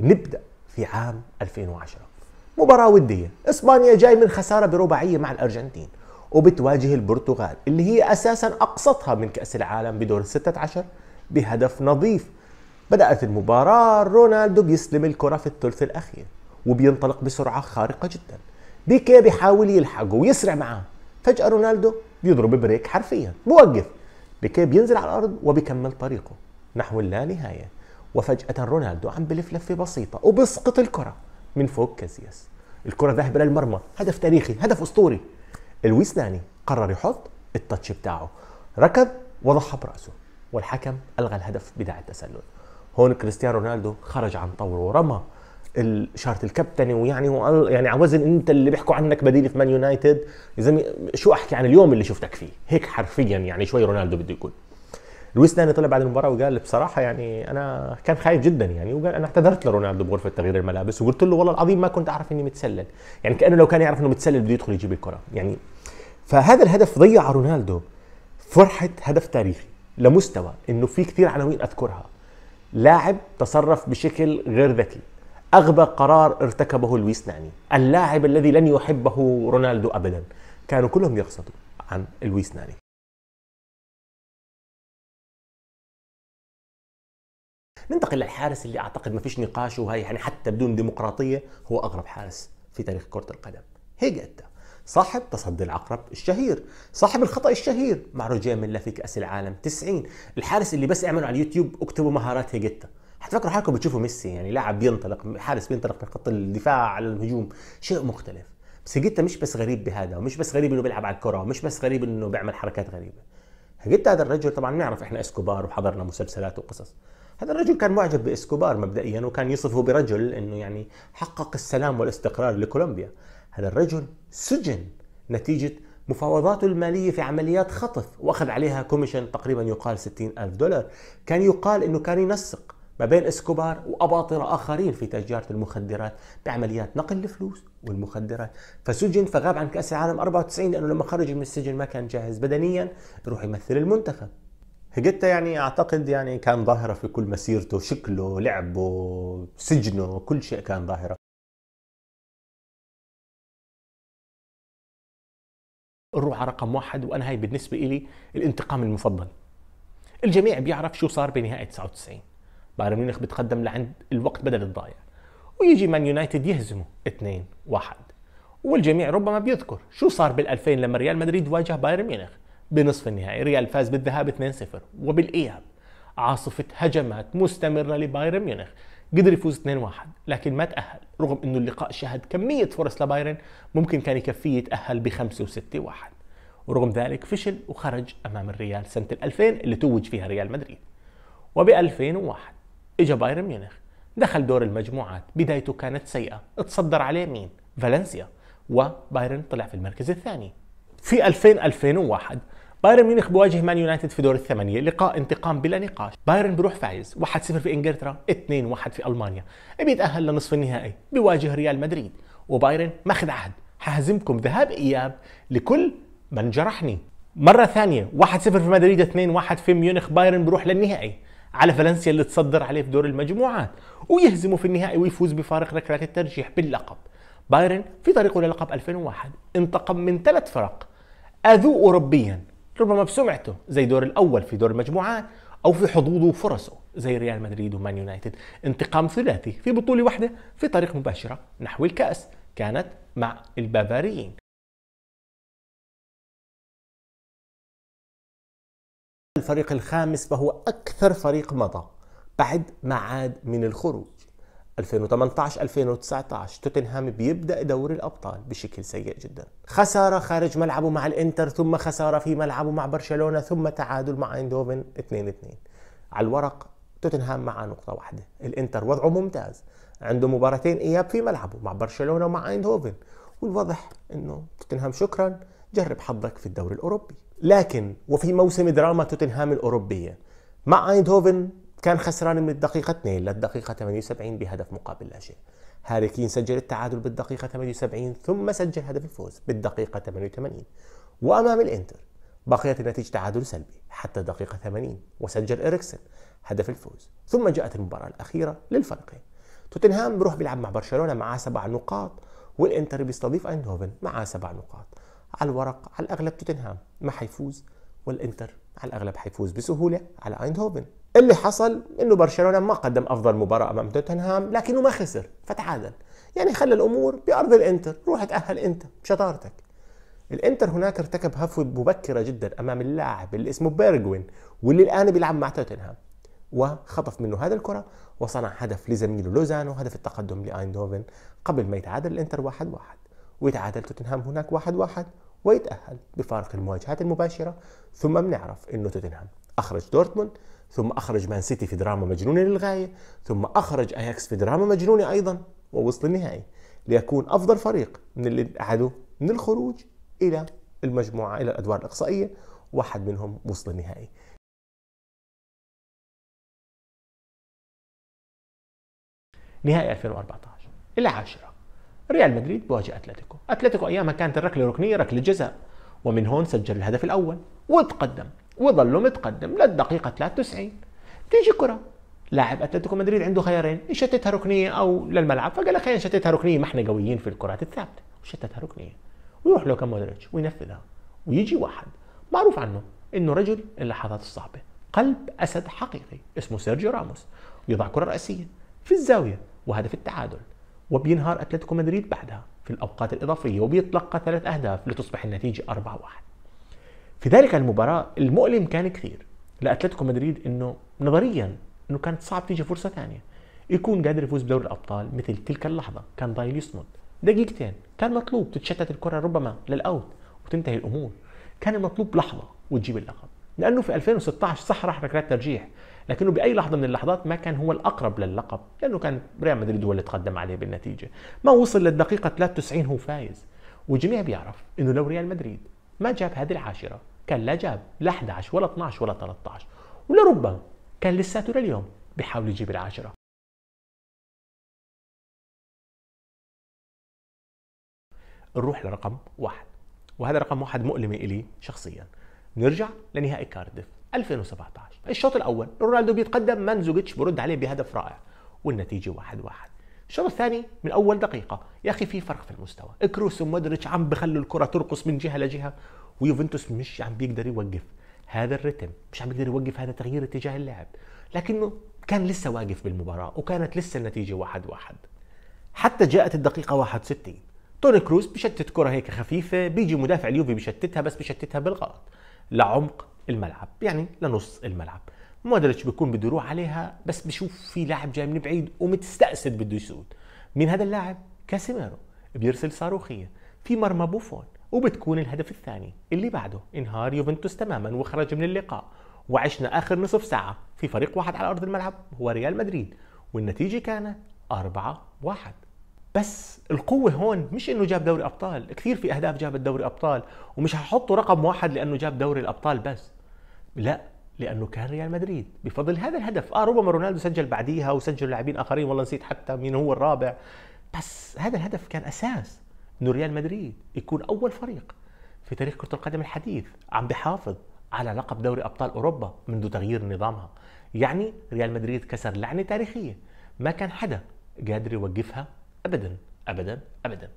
نبدأ في عام 2010 مباراة ودية إسبانيا جاي من خسارة برباعية مع الأرجنتين وبتواجه البرتغال اللي هي أساسا أقصتها من كأس العالم بدور 16 بهدف نظيف بدأت المباراة رونالدو بيسلم الكرة في الثلث الأخير وبينطلق بسرعة خارقة جدا بيكي بيحاول يلحقه ويسرع معاه فجأة رونالدو بيضرب بريك حرفيا بوقف بيكي بينزل على الأرض وبيكمل طريقه نحو اللانهاية وفجأة رونالدو عم بلف لفة بسيطة وبسقط الكرة من فوق كازياس الكرة ذاهبة للمرمى هدف تاريخي هدف أسطوري لويس ناني قرر يحط التاتش بتاعه ركض وضحى برأسه والحكم ألغى الهدف بداعي التسلل هون كريستيانو رونالدو خرج عن طوره ورمى شارة الكابتني ويعني وقال يعني على وزن انت اللي بيحكوا عنك بديل في مان يونايتد يا زلمه شو احكي عن اليوم اللي شفتك فيه هيك حرفيا يعني شوي رونالدو بده يكون لويس ناني طلع بعد المباراه وقال بصراحه يعني انا كان خايف جدا يعني وقال انا اعتذرت لرونالدو بغرفه تغيير الملابس وقلت له والله العظيم ما كنت اعرف اني متسلل يعني كانه لو كان يعرف انه متسلل بده يدخل يجيب الكره يعني فهذا الهدف ضيع رونالدو فرحه هدف تاريخي لمستوى انه في كثير عناوين اذكرها لاعب تصرف بشكل غير ذكي اغبى قرار ارتكبه لويس ناني اللاعب الذي لن يحبه رونالدو ابدا كانوا كلهم يقصدوا عن لويس ناني ننتقل للحارس اللي اعتقد ما فيش نقاش وهي يعني حتى بدون ديمقراطيه هو اغرب حارس في تاريخ كره القدم هيجاتا صاحب تصدي العقرب الشهير صاحب الخطا الشهير مع روجيه ميلا في كاس العالم 90 الحارس اللي بس اعملوا على اليوتيوب اكتبوا مهارات هيجيتا حتفكروا حالكم بتشوفوا ميسي يعني لاعب بينطلق حارس بينطلق من خط الدفاع على الهجوم شيء مختلف بس هيجيتا مش بس غريب بهذا ومش بس غريب انه بيلعب على الكره ومش بس غريب انه بيعمل حركات غريبه هيجيتا هذا الرجل طبعا نعرف احنا اسكوبار وحضرنا مسلسلات وقصص هذا الرجل كان معجب باسكوبار مبدئيا وكان يصفه برجل انه يعني حقق السلام والاستقرار لكولومبيا هذا الرجل سجن نتيجة مفاوضاته المالية في عمليات خطف وأخذ عليها كوميشن تقريبا يقال 60 ألف دولار كان يقال أنه كان ينسق ما بين اسكوبار وأباطرة آخرين في تجارة المخدرات بعمليات نقل الفلوس والمخدرات فسجن فغاب عن كأس العالم 94 لأنه لما خرج من السجن ما كان جاهز بدنيا يروح يمثل المنتخب هيجيتا يعني اعتقد يعني كان ظاهره في كل مسيرته شكله لعبه سجنه كل شيء كان ظاهره الروعه رقم واحد وانا هاي بالنسبه إلي الانتقام المفضل الجميع بيعرف شو صار بنهايه 99 بايرن ميونخ بتقدم لعند الوقت بدل الضايع ويجي مان يونايتد يهزمه 2 1 والجميع ربما بيذكر شو صار بال2000 لما ريال مدريد واجه بايرن ميونخ بنصف النهائي ريال فاز بالذهاب 2-0 وبالإياب عاصفة هجمات مستمرة لبايرن ميونخ قدر يفوز 2-1 لكن ما تأهل رغم أنه اللقاء شهد كمية فرص لبايرن ممكن كان يكفيه يتأهل ب و 6 1 ورغم ذلك فشل وخرج أمام الريال سنة 2000 اللي توج فيها ريال مدريد وب 2001 إجا بايرن ميونخ دخل دور المجموعات بدايته كانت سيئة تصدر عليه مين؟ فالنسيا وبايرن طلع في المركز الثاني في 2000 2001 بايرن ميونخ بواجه مان يونايتد في دور الثمانية لقاء انتقام بلا نقاش بايرن بروح فايز 1-0 في انجلترا 2-1 في المانيا بيتأهل لنصف النهائي بيواجه ريال مدريد وبايرن ماخذ عهد حهزمكم ذهاب اياب لكل من جرحني مرة ثانية 1-0 في مدريد 2-1 في ميونخ بايرن بروح للنهائي على فالنسيا اللي تصدر عليه في دور المجموعات ويهزمه في النهائي ويفوز بفارق ركلات الترجيح باللقب بايرن في طريقه للقب 2001 انتقم من ثلاث فرق أذوق ربيا ربما بسمعته زي دور الأول في دور المجموعات أو في حظوظه وفرصه زي ريال مدريد ومان يونايتد انتقام ثلاثي في بطولة واحدة في طريق مباشرة نحو الكأس كانت مع البافاريين الفريق الخامس فهو أكثر فريق مضى بعد ما عاد من الخروج 2018 2019 توتنهام بيبدا دوري الابطال بشكل سيء جدا خساره خارج ملعبه مع الانتر ثم خساره في ملعبه مع برشلونه ثم تعادل مع ايندوفن 2 2 على الورق توتنهام معه نقطه واحده الانتر وضعه ممتاز عنده مباراتين اياب في ملعبه مع برشلونه ومع ايندوفن والواضح انه توتنهام شكرا جرب حظك في الدوري الاوروبي لكن وفي موسم دراما توتنهام الاوروبيه مع ايندهوفن كان خسران من الدقيقة 2 للدقيقة 78 بهدف مقابل لا شيء هاري كين سجل التعادل بالدقيقة 78 ثم سجل هدف الفوز بالدقيقة 88 وأمام الإنتر بقيت النتيجة تعادل سلبي حتى الدقيقة 80 وسجل إريكسن هدف الفوز ثم جاءت المباراة الأخيرة للفريقين توتنهام بروح بيلعب مع برشلونة معاه سبع نقاط والإنتر بيستضيف أيندهوفن معاه سبع نقاط على الورق على الأغلب توتنهام ما حيفوز والإنتر على الأغلب حيفوز بسهولة على أيندهوفن اللي حصل انه برشلونه ما قدم افضل مباراه امام توتنهام لكنه ما خسر فتعادل يعني خلى الامور بارض الانتر روح تاهل انت بشطارتك الانتر هناك ارتكب هفوه مبكره جدا امام اللاعب اللي اسمه بيرجوين واللي الان بيلعب مع توتنهام وخطف منه هذا الكره وصنع هدف لزميله لوزانو هدف التقدم لايندوفن قبل ما يتعادل الانتر واحد واحد ويتعادل توتنهام هناك واحد واحد ويتأهل بفارق المواجهات المباشرة ثم بنعرف أنه توتنهام أخرج دورتموند ثم أخرج مان سيتي في دراما مجنونة للغاية ثم أخرج أياكس في دراما مجنونة أيضا ووصل النهائي ليكون أفضل فريق من اللي قعدوا من الخروج إلى المجموعة إلى الأدوار الإقصائية واحد منهم وصل النهائي نهائي 2014 العاشرة ريال مدريد بواجه أتلتيكو أتلتيكو أيامها كانت الركلة ركنية ركلة جزاء ومن هون سجل الهدف الأول وتقدم وظلوا متقدم للدقيقة 93 تيجي كرة لاعب اتلتيكو مدريد عنده خيارين يشتتها ركنيه او للملعب فقال لك خلينا نشتتها ركنيه ما احنا قويين في الكرات الثابته وشتتها ركنيه ويروح لوكا مودريتش وينفذها ويجي واحد معروف عنه انه رجل اللحظات الصعبه قلب اسد حقيقي اسمه سيرجيو راموس يضع كره راسيه في الزاويه وهدف التعادل وبينهار اتلتيكو مدريد بعدها في الاوقات الاضافيه وبيتلقى ثلاث اهداف لتصبح النتيجه 4-1 في ذلك المباراة المؤلم كان كثير لاتلتيكو مدريد انه نظريا انه كانت صعب تيجي فرصة ثانية يكون قادر يفوز بدوري الابطال مثل تلك اللحظة كان ضايل يصمد دقيقتين كان مطلوب تتشتت الكرة ربما للاوت وتنتهي الامور كان المطلوب لحظة وتجيب اللقب لانه في 2016 صح راح ركلات ترجيح لكنه باي لحظه من اللحظات ما كان هو الاقرب لللقب لانه كان ريال مدريد هو اللي تقدم عليه بالنتيجه ما وصل للدقيقه 93 هو فايز والجميع بيعرف انه لو ريال مدريد ما جاب هذه العاشره كان لا جاب لا 11 ولا 12 ولا 13 ولربما كان لساته لليوم بيحاول يجيب العاشرة نروح لرقم واحد وهذا رقم واحد مؤلمة إلي شخصيا نرجع لنهائي كاردف 2017 الشوط الأول رونالدو بيتقدم مانزوجيتش برد عليه بهدف رائع والنتيجة واحد واحد الشوط الثاني من اول دقيقه يا اخي في فرق في المستوى كروس ومودريتش عم بخلوا الكره ترقص من جهه لجهه ويوفنتوس مش عم بيقدر يوقف هذا الرتم مش عم بيقدر يوقف هذا تغيير اتجاه اللعب لكنه كان لسه واقف بالمباراة وكانت لسه النتيجة واحد واحد حتى جاءت الدقيقة 61 توني كروز بشتت كرة هيك خفيفة بيجي مدافع اليوفي بشتتها بس بشتتها بالغلط لعمق الملعب يعني لنص الملعب مودريتش بيكون بده يروح عليها بس بشوف في لاعب جاي من بعيد ومتستأسد بده يسود مين هذا اللاعب؟ كاسيميرو بيرسل صاروخية في مرمى بوفون وبتكون الهدف الثاني اللي بعده انهار يوفنتوس تماما وخرج من اللقاء وعشنا اخر نصف ساعه في فريق واحد على ارض الملعب هو ريال مدريد والنتيجه كانت 4 1 بس القوة هون مش انه جاب دوري ابطال، كثير في اهداف جابت دوري ابطال ومش هحطه رقم واحد لانه جاب دوري الابطال بس. لا لانه كان ريال مدريد بفضل هذا الهدف، اه ربما رونالدو سجل بعديها وسجل لاعبين اخرين والله نسيت حتى مين هو الرابع، بس هذا الهدف كان اساس انه ريال مدريد يكون اول فريق في تاريخ كره القدم الحديث عم بحافظ على لقب دوري ابطال اوروبا منذ تغيير نظامها يعني ريال مدريد كسر لعنه تاريخيه ما كان حدا قادر يوقفها ابدا ابدا ابدا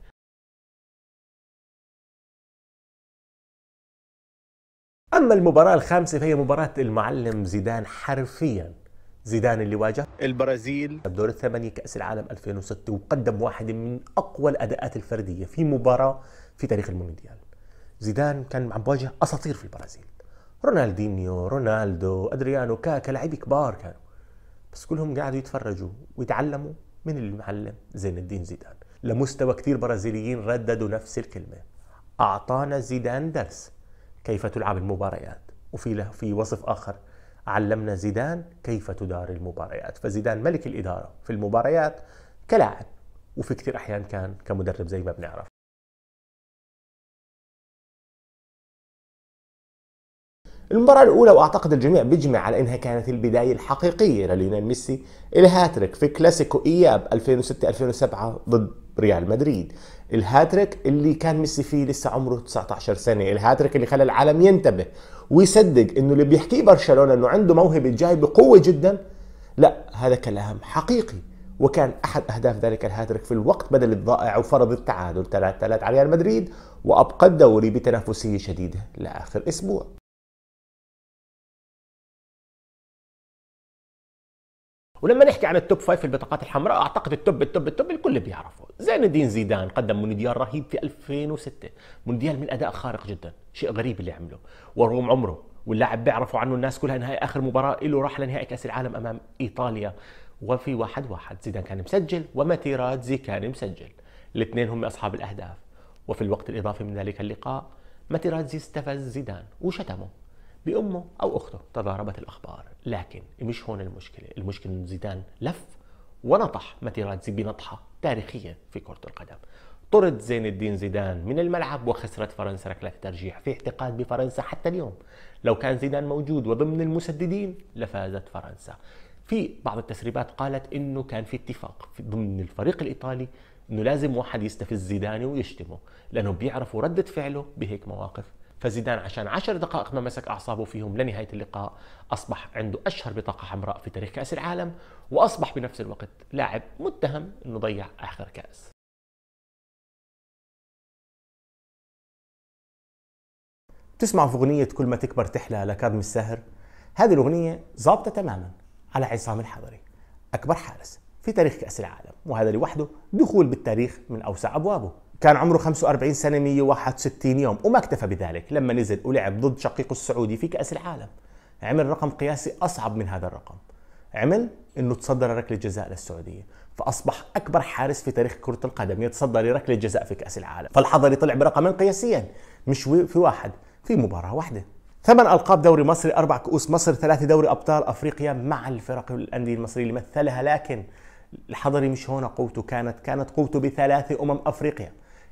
اما المباراه الخامسه فهي مباراه المعلم زيدان حرفيا زيدان اللي واجه البرازيل الدور الثمانية كأس العالم 2006 وقدم واحد من أقوى الأداءات الفردية في مباراة في تاريخ المونديال زيدان كان عم بواجه أساطير في البرازيل رونالدينيو رونالدو أدريانو كاكا لعيبة كبار كانوا بس كلهم قعدوا يتفرجوا ويتعلموا من المعلم زين الدين زيدان لمستوى كثير برازيليين رددوا نفس الكلمة أعطانا زيدان درس كيف تلعب المباريات وفي له في وصف آخر علمنا زيدان كيف تدار المباريات فزيدان ملك الإدارة في المباريات كلاعب وفي كثير أحيان كان كمدرب زي ما بنعرف المباراة الأولى وأعتقد الجميع بيجمع على أنها كانت البداية الحقيقية لليونيل ميسي الهاتريك في كلاسيكو إياب 2006-2007 ضد ريال مدريد الهاتريك اللي كان ميسي فيه لسه عمره 19 سنه الهاتريك اللي خلى العالم ينتبه ويصدق انه اللي بيحكيه برشلونه انه عنده موهبه جاي بقوه جدا لا هذا كلام حقيقي وكان احد اهداف ذلك الهاتريك في الوقت بدل الضائع وفرض التعادل 3-3 على ريال مدريد وابقى الدوري بتنافسيه شديده لاخر اسبوع ولما نحكي عن التوب فايف في البطاقات الحمراء اعتقد التوب التوب التوب الكل بيعرفه زين الدين زيدان قدم مونديال رهيب في 2006 مونديال من اداء خارق جدا شيء غريب اللي عمله ورغم عمره واللاعب بيعرفوا عنه الناس كلها انها اخر مباراه له راح لنهائي كاس العالم امام ايطاليا وفي واحد واحد زيدان كان مسجل وماتيراتزي كان مسجل الاثنين هم اصحاب الاهداف وفي الوقت الاضافي من ذلك اللقاء ماتيراتزي استفز زيدان وشتمه بأمه أو أخته تضاربت الأخبار لكن مش هون المشكلة المشكلة أن زيدان لف ونطح ماتيراتزي بنطحة تاريخية في كرة القدم طرد زين الدين زيدان من الملعب وخسرت فرنسا ركلة ترجيح في اعتقاد بفرنسا حتى اليوم لو كان زيدان موجود وضمن المسددين لفازت فرنسا في بعض التسريبات قالت انه كان في اتفاق في ضمن الفريق الايطالي انه لازم واحد يستفز زيدان ويشتمه لانه بيعرفوا رده فعله بهيك مواقف فزيدان عشان 10 دقائق ما مسك اعصابه فيهم لنهايه اللقاء اصبح عنده اشهر بطاقه حمراء في تاريخ كاس العالم واصبح بنفس الوقت لاعب متهم انه ضيع اخر كاس تسمع في اغنيه كل ما تكبر تحلى لكاظم الساهر هذه الاغنيه ظابطه تماما على عصام الحضري اكبر حارس في تاريخ كاس العالم وهذا لوحده دخول بالتاريخ من اوسع ابوابه كان عمره 45 سنة 161 يوم وما اكتفى بذلك لما نزل ولعب ضد شقيقه السعودي في كأس العالم عمل رقم قياسي أصعب من هذا الرقم عمل انه تصدر ركله جزاء للسعوديه فاصبح اكبر حارس في تاريخ كره القدم يتصدر ركله جزاء في كاس العالم فالحضري طلع برقمين قياسيا مش في واحد في مباراه واحده ثمان القاب دوري مصري اربع كؤوس مصر ثلاثه دوري ابطال افريقيا مع الفرق الانديه المصريه اللي مثلها لكن الحضري مش هون قوته كانت كانت قوته بثلاثه امم افريقيا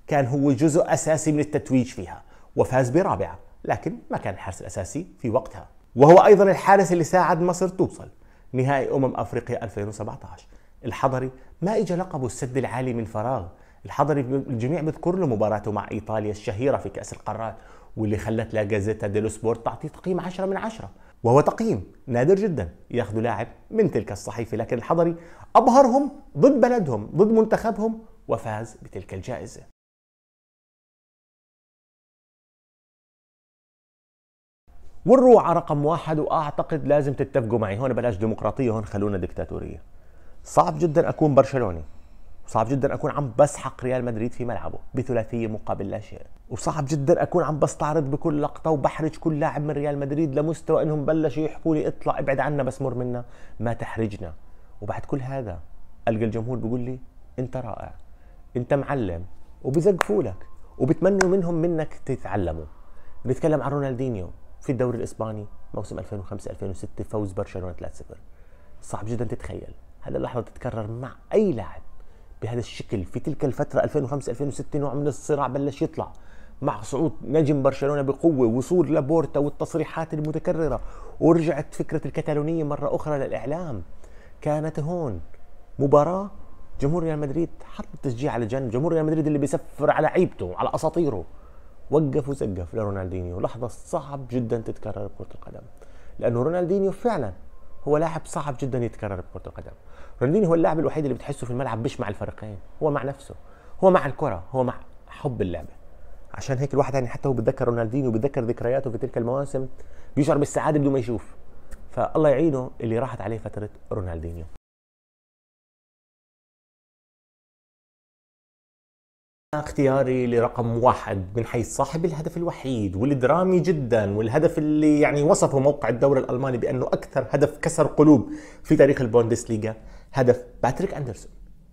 كان هو جزء أساسي من التتويج فيها وفاز برابعة لكن ما كان الحارس الأساسي في وقتها وهو أيضا الحارس اللي ساعد مصر توصل نهائي أمم أفريقيا 2017 الحضري ما إجا لقبه السد العالي من فراغ الحضري الجميع بذكر له مباراته مع إيطاليا الشهيرة في كأس القارات واللي خلت لا جازيتا ديلو سبورت تعطيه تقييم 10 من 10 وهو تقييم نادر جدا ياخذ لاعب من تلك الصحيفه لكن الحضري ابهرهم ضد بلدهم ضد منتخبهم وفاز بتلك الجائزه والروعه رقم واحد واعتقد لازم تتفقوا معي هون بلاش ديمقراطيه هون خلونا دكتاتوريه صعب جدا اكون برشلوني صعب جدا اكون عم بسحق ريال مدريد في ملعبه بثلاثيه مقابل لا شيء وصعب جدا اكون عم بستعرض بكل لقطه وبحرج كل لاعب من ريال مدريد لمستوى انهم بلشوا يحكوا لي اطلع ابعد عنا بس مر منا ما تحرجنا وبعد كل هذا القى الجمهور بيقول لي انت رائع انت معلم وبزقفوا لك وبتمنوا منهم منك تتعلموا بنتكلم عن رونالدينيو في الدوري الاسباني موسم 2005 2006 فوز برشلونه 3-0 صعب جدا تتخيل هذه اللحظه تتكرر مع اي لاعب بهذا الشكل في تلك الفتره 2005 2006 نوع من الصراع بلش يطلع مع صعود نجم برشلونه بقوه وصول لابورتا والتصريحات المتكرره ورجعت فكره الكتالونيه مره اخرى للاعلام كانت هون مباراه جمهور ريال مدريد حط التشجيع على جنب جمهور ريال مدريد اللي بيسفر على عيبته على اساطيره وقف وسقف لرونالدينيو لحظة صعب جدا تتكرر بكرة القدم لأنه رونالدينيو فعلا هو لاعب صعب جدا يتكرر بكرة القدم رونالدينيو هو اللاعب الوحيد اللي بتحسه في الملعب مش مع الفريقين هو مع نفسه هو مع الكرة هو مع حب اللعبة عشان هيك الواحد يعني حتى هو بتذكر رونالدينيو بتذكر ذكرياته في تلك المواسم بيشعر بالسعادة بدون ما يشوف فالله يعينه اللي راحت عليه فترة رونالدينيو اختياري لرقم واحد من حيث صاحب الهدف الوحيد والدرامي جدا والهدف اللي يعني وصفه موقع الدوري الالماني بانه اكثر هدف كسر قلوب في تاريخ البوندسليغا هدف باتريك اندرسون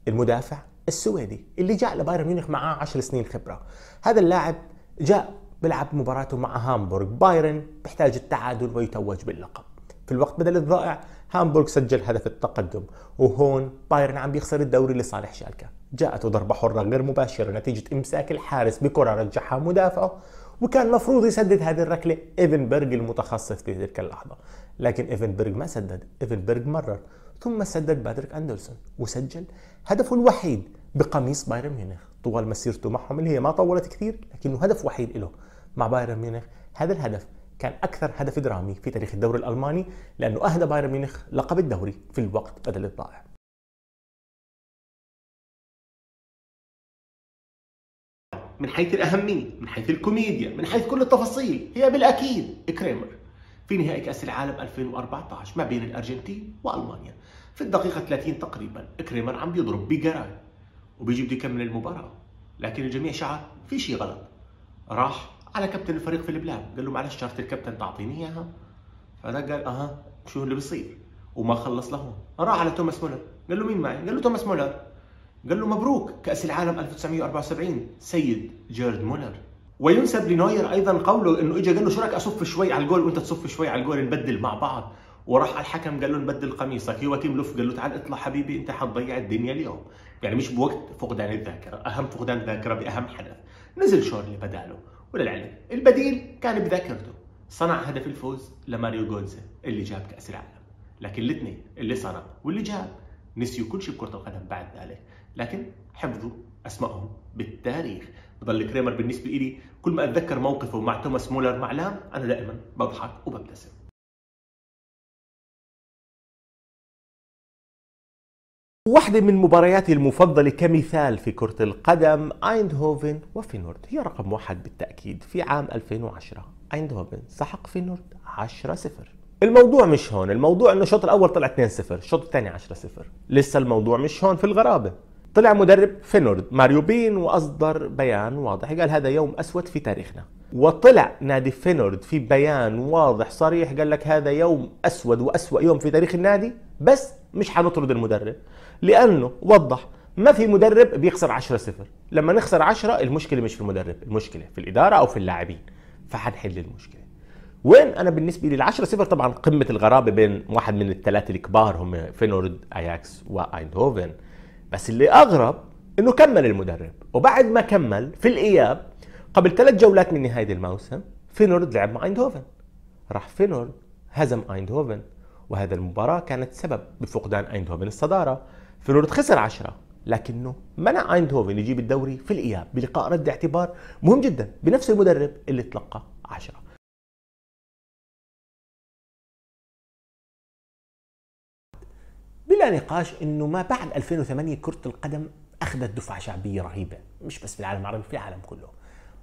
المدافع السويدي اللي جاء لبايرن ميونخ معاه 10 سنين خبره هذا اللاعب جاء بلعب مباراته مع هامبورغ بايرن بيحتاج التعادل ويتوج باللقب في الوقت بدل الضائع هامبورغ سجل هدف التقدم وهون بايرن عم بيخسر الدوري لصالح شالكه جاءته ضربة حرة غير مباشرة نتيجة إمساك الحارس بكرة رجعها مدافعه وكان مفروض يسدد هذه الركلة إيفن بيرج المتخصص في تلك اللحظة لكن إيفن بيرج ما سدد إيفن بيرج مرر ثم سدد بادريك أندرسون وسجل هدفه الوحيد بقميص بايرن ميونخ طوال مسيرته معهم اللي هي ما طولت كثير لكنه هدف وحيد له مع بايرن ميونخ هذا الهدف كان أكثر هدف درامي في تاريخ الدوري الألماني لأنه أهدى بايرن ميونخ لقب الدوري في الوقت بدل الضائع من حيث الأهمية من حيث الكوميديا من حيث كل التفاصيل هي بالأكيد كريمر في نهائي كأس العالم 2014 ما بين الأرجنتين وألمانيا في الدقيقة 30 تقريبا كريمر عم بيضرب بجراي وبيجي بده يكمل المباراة لكن الجميع شعر في شيء غلط راح على كابتن الفريق في البلاد قال له معلش شرط الكابتن تعطيني اياها فهذا قال اها شو اللي بصير وما خلص لهون راح على توماس مولر قال له مين معي؟ قال له توماس مولر قال له مبروك كأس العالم 1974 سيد جيرد مولر وينسب لنوير ايضا قوله انه اجى قال له شو رايك اصف شوي على الجول وانت تصف شوي على الجول نبدل مع بعض وراح على الحكم قال له نبدل قميصك يواكيم لوف قال له تعال اطلع حبيبي انت حتضيع الدنيا اليوم يعني مش بوقت فقدان الذاكره اهم فقدان الذاكره باهم حدث نزل شورلي بداله وللعلم البديل كان بذاكرته صنع هدف الفوز لماريو جونزا اللي جاب كاس العالم لكن الاثنين اللي صنع واللي جاب نسيوا كل شيء بكره القدم بعد ذلك لكن حفظوا اسمائهم بالتاريخ بضل كريمر بالنسبه لي كل ما اتذكر موقفه مع توماس مولر مع لام انا دائما بضحك وببتسم واحدة من مبارياتي المفضلة كمثال في كرة القدم ايندهوفن وفينورد هي رقم واحد بالتأكيد في عام 2010 ايندهوفن سحق فينورد 10-0 الموضوع مش هون الموضوع انه الشوط الاول طلع 2-0 الشوط الثاني 10-0 لسه الموضوع مش هون في الغرابة طلع مدرب فينورد ماريو بين واصدر بيان واضح قال هذا يوم اسود في تاريخنا وطلع نادي فينورد في بيان واضح صريح قال لك هذا يوم اسود واسوا يوم في تاريخ النادي بس مش حنطرد المدرب لانه وضح ما في مدرب بيخسر 10 0 لما نخسر 10 المشكله مش في المدرب المشكله في الاداره او في اللاعبين فحنحل المشكله وين انا بالنسبه لي 10 0 طبعا قمه الغرابه بين واحد من الثلاثه الكبار هم فينورد اياكس وايندهوفن بس اللي اغرب انه كمل المدرب وبعد ما كمل في الاياب قبل ثلاث جولات من نهايه الموسم فينورد لعب مع ايندهوفن راح فينورد هزم ايندهوفن وهذا المباراة كانت سبب بفقدان ايندهوفن الصدارة فينورد خسر 10 لكنه منع ايندهوفن يجيب الدوري في الاياب بلقاء رد اعتبار مهم جدا بنفس المدرب اللي تلقى 10 بلا نقاش انه ما بعد 2008 كره القدم اخذت دفعه شعبيه رهيبه مش بس في العالم العربي في العالم كله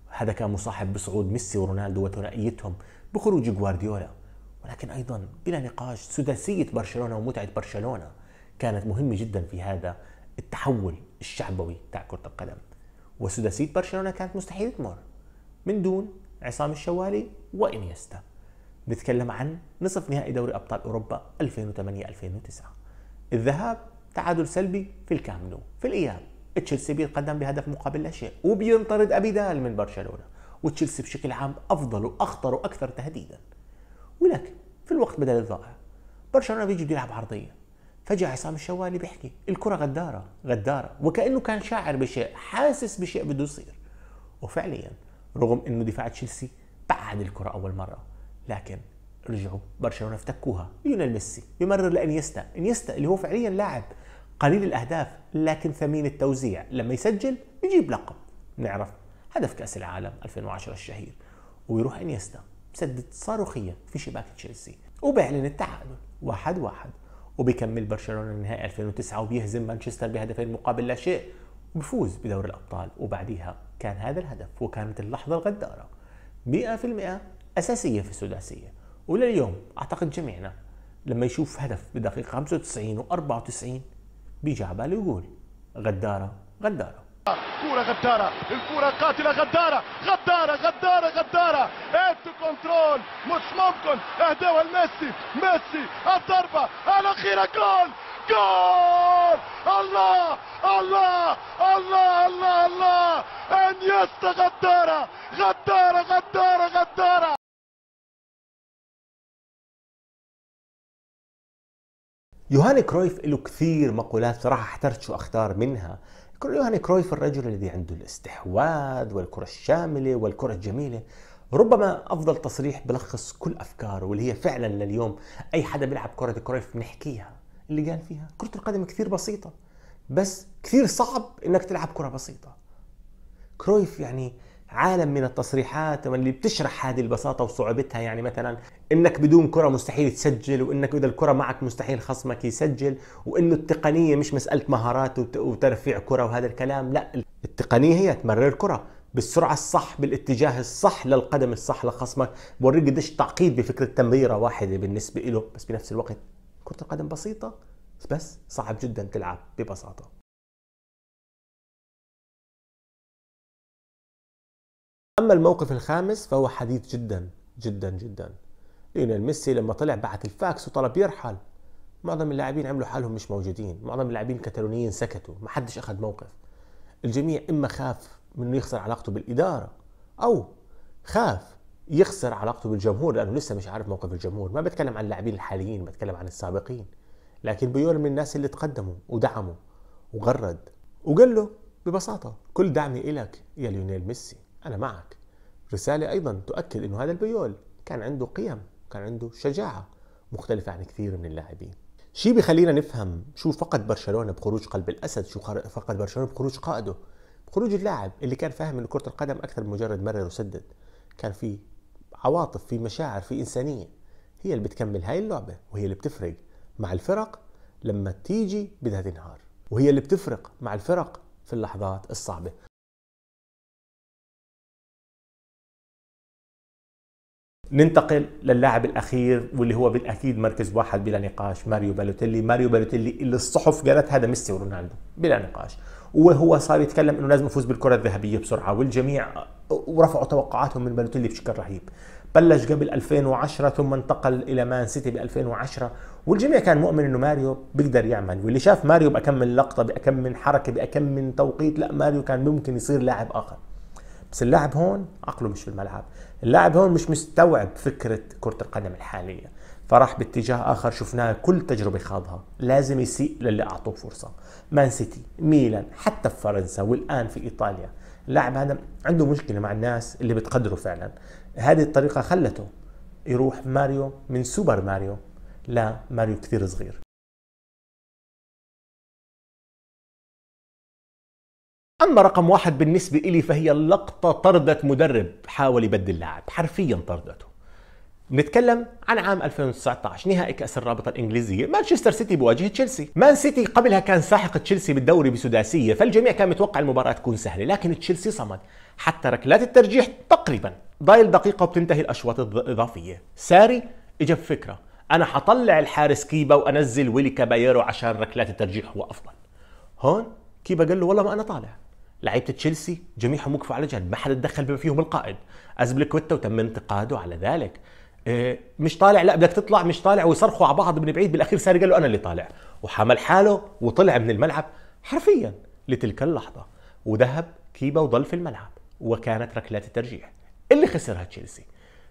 هذا كان مصاحب بصعود ميسي ورونالدو وثنائيتهم بخروج جوارديولا ولكن ايضا بلا نقاش سداسيه برشلونه ومتعه برشلونه كانت مهمه جدا في هذا التحول الشعبوي تاع كره القدم وسداسيه برشلونه كانت مستحيل تمر من دون عصام الشوالي وانيستا نتكلم عن نصف نهائي دوري ابطال اوروبا 2008 2009 الذهاب تعادل سلبي في الكامب نو في الاياب تشيلسي بيتقدم بهدف مقابل لا شيء وبينطرد ابيدال من برشلونه وتشيلسي بشكل عام افضل واخطر واكثر تهديدا ولكن في الوقت بدل الضائع برشلونه بيجي بده يلعب عرضيه فجأة عصام الشوالي بيحكي الكرة غدارة غدارة وكأنه كان شاعر بشيء حاسس بشيء بده يصير وفعليا رغم انه دفاع تشيلسي بعد الكرة أول مرة لكن رجعوا برشلونه افتكوها ليونيل ميسي يمرر لانيستا انيستا اللي هو فعليا لاعب قليل الاهداف لكن ثمين التوزيع لما يسجل يجيب لقب نعرف هدف كاس العالم 2010 الشهير ويروح انيستا مسدد صاروخيا في شباك تشيلسي وبيعلن التعادل واحد واحد وبيكمل برشلونه نهائي 2009 وبيهزم مانشستر بهدفين مقابل لا شيء وبفوز بدوري الابطال وبعديها كان هذا الهدف وكانت اللحظه الغداره 100% اساسيه في السداسيه ولليوم اعتقد جميعنا لما يشوف هدف بدقيقه 95 و94 بيجي على باله يقول غداره غداره كورة غدارة الكورة قاتلة غدارة غدارة غدارة غدارة انتو كنترول مش ممكن اهداها لميسي ميسي الضربة الأخيرة جول جول الله الله الله الله الله انيستا غدارة غدارة غدارة غدارة يوهاني كرويف له كثير مقولات صراحة احترت شو أختار منها يوهاني كرويف الرجل الذي عنده الاستحواذ والكرة الشاملة والكرة الجميلة ربما أفضل تصريح بلخص كل أفكاره واللي هي فعلا لليوم أي حدا بيلعب كرة كرويف بنحكيها اللي قال فيها كرة القدم كثير بسيطة بس كثير صعب إنك تلعب كرة بسيطة كرويف يعني عالم من التصريحات اللي بتشرح هذه البساطة وصعوبتها يعني مثلا انك بدون كرة مستحيل تسجل وانك اذا الكرة معك مستحيل خصمك يسجل وانه التقنية مش مسألة مهارات وترفيع كرة وهذا الكلام لا التقنية هي تمرر الكرة بالسرعة الصح بالاتجاه الصح للقدم الصح لخصمك بوريك قديش تعقيد بفكرة تمريرة واحدة بالنسبة له بس بنفس الوقت كرة القدم بسيطة بس صعب جدا تلعب ببساطة أما الموقف الخامس فهو حديث جدا جدا جدا ليونيل ميسي لما طلع بعت الفاكس وطلب يرحل معظم اللاعبين عملوا حالهم مش موجودين معظم اللاعبين الكتالونيين سكتوا ما حدش أخذ موقف الجميع إما خاف من انه يخسر علاقته بالإدارة أو خاف يخسر علاقته بالجمهور لأنه لسه مش عارف موقف الجمهور ما بتكلم عن اللاعبين الحاليين بتكلم عن السابقين لكن بيول من الناس اللي تقدموا ودعموا وغرد وقال له ببساطة كل دعمي إلك يا ليونيل ميسي أنا معك رسالة أيضا تؤكد أنه هذا البيول كان عنده قيم كان عنده شجاعة مختلفة عن كثير من اللاعبين شيء بخلينا نفهم شو فقد برشلونة بخروج قلب الأسد شو فقد برشلونة بخروج قائده بخروج اللاعب اللي كان فاهم أنه كرة القدم أكثر من مجرد مرر وسدد كان في عواطف في مشاعر في إنسانية هي اللي بتكمل هاي اللعبة وهي اللي بتفرق مع الفرق لما تيجي بدها تنهار وهي اللي بتفرق مع الفرق في اللحظات الصعبة ننتقل للاعب الاخير واللي هو بالاكيد مركز واحد بلا نقاش ماريو بالوتيلي ماريو بالوتيلي اللي الصحف قالت هذا ميسي ورونالدو بلا نقاش وهو صار يتكلم انه لازم يفوز بالكره الذهبيه بسرعه والجميع ورفعوا توقعاتهم من بالوتيلي بشكل رهيب بلش قبل 2010 ثم انتقل الى مان سيتي ب 2010 والجميع كان مؤمن انه ماريو بيقدر يعمل واللي شاف ماريو باكم من لقطه باكم من حركه باكم من توقيت لا ماريو كان ممكن يصير لاعب اخر بس اللاعب هون عقله مش في الملعب اللاعب هون مش مستوعب فكرة كرة القدم الحالية فراح باتجاه آخر شفناه كل تجربة خاضها لازم يسيء للي أعطوه فرصة مان سيتي ميلان حتى في فرنسا والآن في إيطاليا اللاعب هذا عنده مشكلة مع الناس اللي بتقدره فعلا هذه الطريقة خلته يروح ماريو من سوبر ماريو لماريو كثير صغير اما رقم واحد بالنسبه لي فهي اللقطه طردت مدرب حاول يبدل لاعب حرفيا طردته نتكلم عن عام 2019 نهائي كاس الرابطه الانجليزيه مانشستر سيتي بواجهه تشيلسي مان سيتي قبلها كان ساحق تشيلسي بالدوري بسداسيه فالجميع كان متوقع المباراه تكون سهله لكن تشيلسي صمد حتى ركلات الترجيح تقريبا ضايل دقيقه وبتنتهي الاشواط الاضافيه ساري اجى بفكره انا حطلع الحارس كيبا وانزل ويلي كابايرو عشان ركلات الترجيح هو افضل هون كيبا قال له والله ما انا طالع لعيبه تشيلسي جميعهم وقفوا على جنب ما حدا تدخل بما فيهم القائد ازبلكوتا وتم انتقاده على ذلك آه، مش طالع لا بدك تطلع مش طالع ويصرخوا على بعض من بعيد بالاخير ساري قال له انا اللي طالع وحمل حاله وطلع من الملعب حرفيا لتلك اللحظه وذهب كيبا وضل في الملعب وكانت ركلات الترجيح اللي خسرها تشيلسي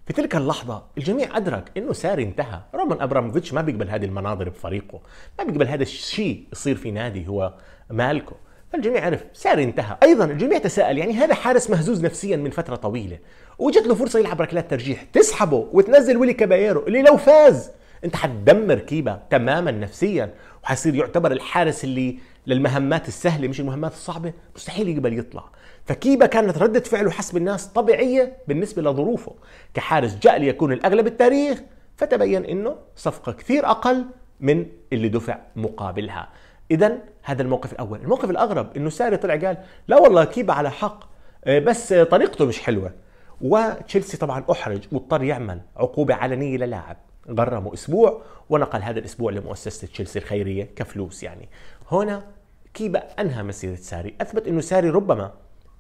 في تلك اللحظة الجميع أدرك أنه ساري انتهى رومان أبراموفيتش ما بيقبل هذه المناظر بفريقه ما بيقبل هذا الشيء يصير في نادي هو مالكه فالجميع عرف ساري انتهى ايضا الجميع تساءل يعني هذا حارس مهزوز نفسيا من فتره طويله وجت له فرصه يلعب ركلات ترجيح تسحبه وتنزل ويلي كابايرو اللي لو فاز انت حتدمر كيبا تماما نفسيا وحصير يعتبر الحارس اللي للمهمات السهله مش المهمات الصعبه مستحيل يقبل يطلع فكيبا كانت ردة فعله حسب الناس طبيعية بالنسبة لظروفه كحارس جاء ليكون الأغلب التاريخ فتبين أنه صفقة كثير أقل من اللي دفع مقابلها اذا هذا الموقف الاول الموقف الاغرب انه ساري طلع قال لا والله كيبا على حق آه، بس طريقته مش حلوه وتشيلسي طبعا احرج واضطر يعمل عقوبه علنيه للاعب غرمه اسبوع ونقل هذا الاسبوع لمؤسسه تشيلسي الخيريه كفلوس يعني هنا كيبا انهى مسيره ساري اثبت انه ساري ربما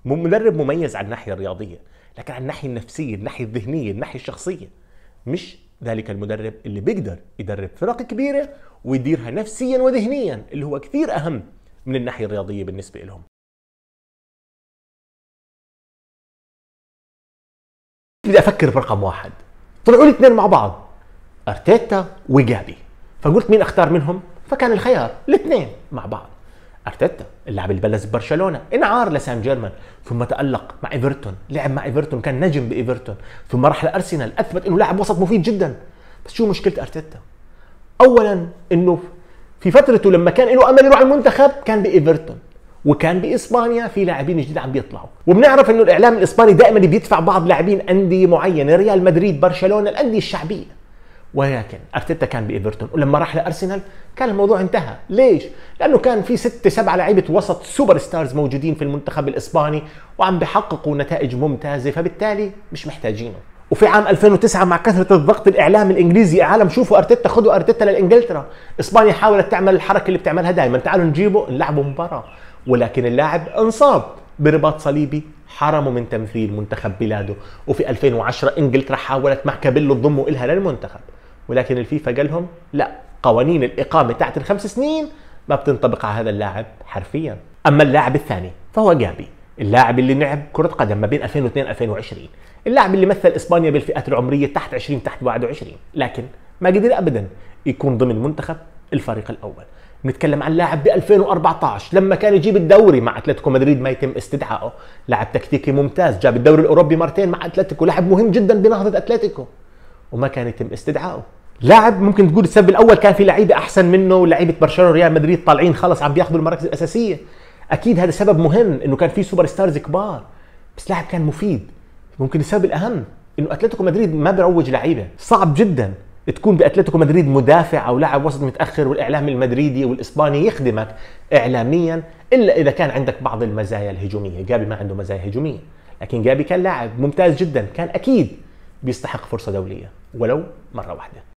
مدرب مميز على الناحيه الرياضيه لكن على الناحيه النفسيه الناحيه الذهنيه الناحيه الشخصيه مش ذلك المدرب اللي بيقدر يدرب فرق كبيره ويديرها نفسيا وذهنيا اللي هو كثير اهم من الناحيه الرياضيه بالنسبه لهم بدي افكر برقم واحد طلعوا لي اثنين مع بعض ارتيتا وجابي فقلت مين اختار منهم فكان الخيار الاثنين مع بعض ارتيتا اللعب اللي بلش ببرشلونه انعار لسان جيرمان ثم تالق مع ايفرتون لعب مع ايفرتون كان نجم بايفرتون ثم راح لارسنال اثبت انه لاعب وسط مفيد جدا بس شو مشكله ارتيتا اولا انه في فترته لما كان له امل يروح المنتخب كان بايفرتون وكان باسبانيا في لاعبين جديد عم بيطلعوا وبنعرف انه الاعلام الاسباني دائما بيدفع بعض لاعبين انديه معينه ريال مدريد برشلونه الانديه الشعبيه ولكن ارتيتا كان بايفرتون ولما راح لارسنال كان الموضوع انتهى ليش لانه كان في ستة سبعة لعيبه وسط سوبر ستارز موجودين في المنتخب الاسباني وعم بحققوا نتائج ممتازه فبالتالي مش محتاجينه وفي عام 2009 مع كثره الضغط الاعلامي الانجليزي عالم شوفوا ارتيتا خذوا ارتيتا لانجلترا اسبانيا حاولت تعمل الحركه اللي بتعملها دائما تعالوا نجيبه نلعبه مباراه ولكن اللاعب انصاب برباط صليبي حرمه من تمثيل منتخب بلاده وفي 2010 انجلترا حاولت مع كابيلو تضمه إلها للمنتخب ولكن الفيفا قال لهم لا قوانين الإقامة تحت الخمس سنين ما بتنطبق على هذا اللاعب حرفيا أما اللاعب الثاني فهو جابي اللاعب اللي لعب نعم كرة قدم ما بين 2002 2020 اللاعب اللي مثل إسبانيا بالفئات العمرية تحت 20 تحت 21 لكن ما قدر أبدا يكون ضمن منتخب الفريق الأول نتكلم عن لاعب ب 2014 لما كان يجيب الدوري مع اتلتيكو مدريد ما يتم استدعائه لاعب تكتيكي ممتاز جاب الدوري الاوروبي مرتين مع اتلتيكو لاعب مهم جدا بنهضه اتلتيكو وما كان يتم استدعائه لاعب ممكن تقول السبب الاول كان في لعيبه احسن منه ولعيبه برشلونه وريال مدريد طالعين خلص عم بياخذوا المراكز الاساسيه اكيد هذا سبب مهم انه كان في سوبر ستارز كبار بس لاعب كان مفيد ممكن السبب الاهم انه اتلتيكو مدريد ما بيروج لعيبه صعب جدا تكون باتلتيكو مدريد مدافع او لاعب وسط متاخر والاعلام المدريدي والاسباني يخدمك اعلاميا الا اذا كان عندك بعض المزايا الهجوميه جابي ما عنده مزايا هجوميه لكن جابي كان لاعب ممتاز جدا كان اكيد بيستحق فرصه دوليه ولو مره واحده